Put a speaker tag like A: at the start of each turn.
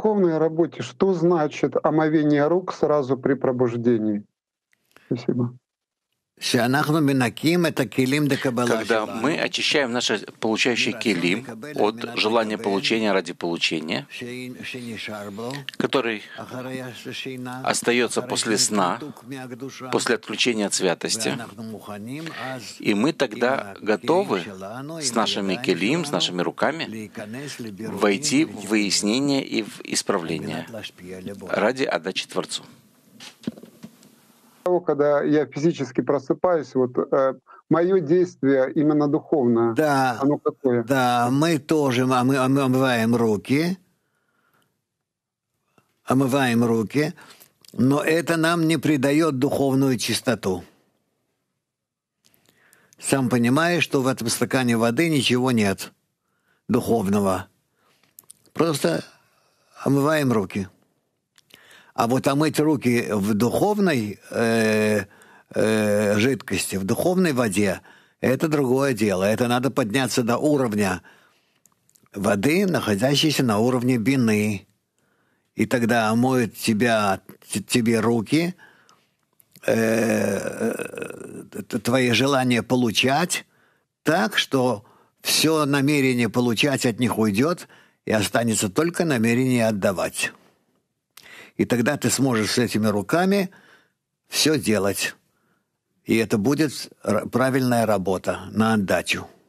A: духовной работе, что значит омовение рук сразу при пробуждении? Спасибо когда
B: мы очищаем наши получающие келим от желания получения ради получения, который
C: а остается после сна, после
B: отключения от святости, и мы тогда готовы с нашими келим, с нашими руками войти в выяснение и в исправление ради отдачи Творцу
A: того, когда я физически просыпаюсь, вот э, мое действие именно духовное, да, оно какое? Да, мы
C: тоже а мы омываем руки, омываем руки, но это нам не придает духовную чистоту. Сам понимаешь, что в этом стакане воды ничего нет духовного. Просто омываем руки. А вот омыть руки в духовной э, э, жидкости, в духовной воде, это другое дело. Это надо подняться до уровня воды, находящейся на уровне бины. И тогда омоют тебя, тебе руки, э, э, твои желания получать так, что все намерение получать от них уйдет, и останется только намерение отдавать и тогда ты сможешь с этими руками все делать. И это будет правильная работа на отдачу.